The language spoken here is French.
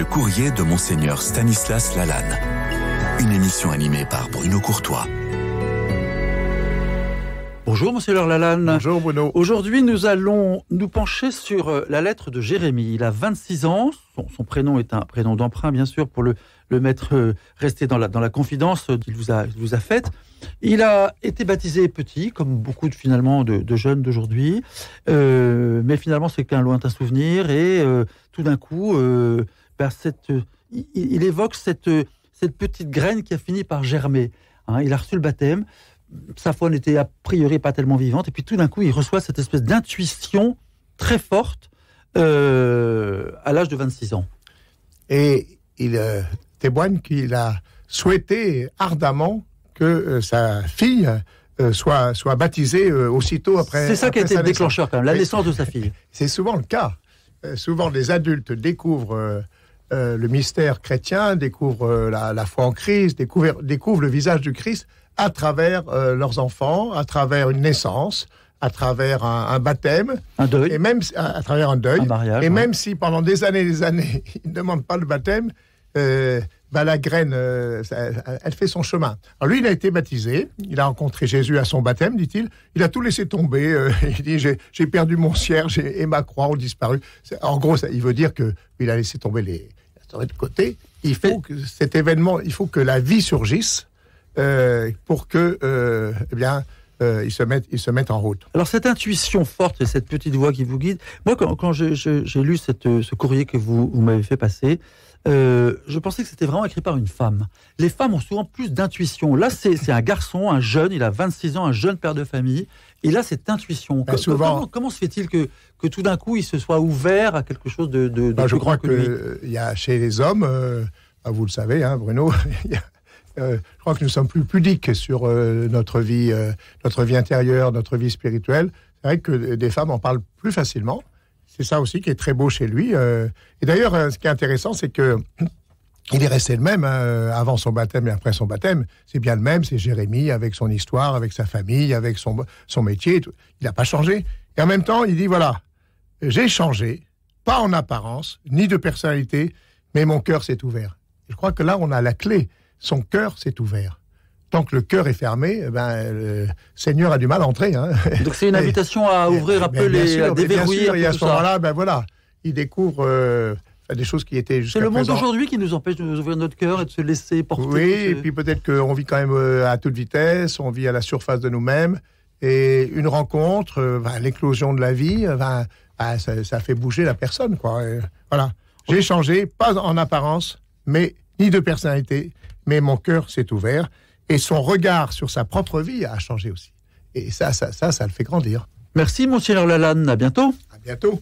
Le courrier de Monseigneur Stanislas Lalanne. Une émission animée par Bruno Courtois. Bonjour, Monsieur Lalanne. Bonjour, Bruno. Aujourd'hui, nous allons nous pencher sur euh, la lettre de Jérémie. Il a 26 ans. Son, prénom est un prénom d'emprunt, bien sûr, pour le, le euh, resté dans la, dans la confidence qu'il vous a, vous a faite. Il a été baptisé petit, comme beaucoup finalement de, jeunes d'aujourd'hui. Euh, mais finalement, c'est qu'un lointain souvenir. Et tout d'un coup, cette, euh, il, évoque cette, euh, cette petite graine qui a fini par germer. Hein. il a reçu le baptême, sa foi n'était a priori pas tellement vivante, et puis tout d'un coup, il reçoit cette espèce d'intuition très forte euh, à l'âge de 26 ans. Et il témoigne qu'il a souhaité ardemment que sa fille soit, soit baptisée aussitôt après. C'est ça qui a été le déclencheur quand même, la naissance de sa fille. C'est souvent le cas. souvent, les adultes découvrent euh, le mystère chrétien, découvre euh, la, foi en Christ, découvre, découvre, le visage du Christ à travers euh, leurs enfants, à travers une naissance, à travers un, baptême, un deuil. et même à, travers un deuil, et même si pendant des années et des années ils ne demandent pas le baptême, bah, la graine, elle fait son chemin. Alors lui, il a été baptisé, il a rencontré Jésus à son baptême, dit-il. Il a tout laissé tomber. il dit j'ai perdu mon cierge et, et ma croix ont disparu. En gros, ça, il veut dire que il a laissé tomber les, de côté, il faut que cet événement, il faut que la vie surgisse euh, pour que, euh, eh bien, euh, ils, se mettent, ils se mettent en route. Alors cette intuition forte cette petite voix qui vous guide, moi quand, j'ai lu euh, ce courrier que vous, m'avez fait passer, euh, je pensais que c'était vraiment écrit par une femme. Les femmes ont souvent plus d'intuition. Là, c'est un garçon, un jeune, il a 26 ans, un jeune père de famille. il a cette intuition. Ah, comment, se fait-il que, que tout d'un coup, il se soit ouvert à quelque chose de, bah, Je crois qu'il y a chez les hommes, bah, vous le savez, hein, Bruno, il euh, je crois que nous sommes plus pudiques sur euh, notre vie, euh, notre vie intérieure, notre vie spirituelle. C'est vrai que des femmes en parlent plus facilement. C'est ça aussi qui est très beau chez lui. et d'ailleurs, ce qui est intéressant, c'est que il est resté le même hein, avant son baptême et après son baptême. C'est bien le même. C'est Jérémie avec son histoire, avec sa famille, avec son son métier. Il n'a pas changé. Et en même temps, il dit voilà, j'ai changé, pas en apparence ni de personnalité, mais mon cœur s'est ouvert. Je crois que là, on a la clé son cœur s'est ouvert. Tant que le cœur est fermé, eh ben, le Seigneur a du mal à entrer. Hein. Donc c'est une invitation à ouvrir un peu les, à déverrouiller. et à ce moment-là, ben voilà, il découvre euh, des choses qui étaient C'est le monde d'aujourd'hui qui nous empêche de nous ouvrir notre cœur et de se laisser porter. Oui, et puis peut-être qu'on vit quand même euh, à toute vitesse, on vit à la surface de nous-mêmes. Et une rencontre, euh, ben, l'éclosion de la vie, ben, ben, ça, fait bouger la personne. Quoi. voilà. J'ai changé, pas en apparence, mais ni de personnalité, mais mon cœur s'est ouvert et son regard sur sa propre vie a changé aussi. Et ça, ça, ça, ça le fait grandir. Merci, monsieur Lalanne. À bientôt. À bientôt.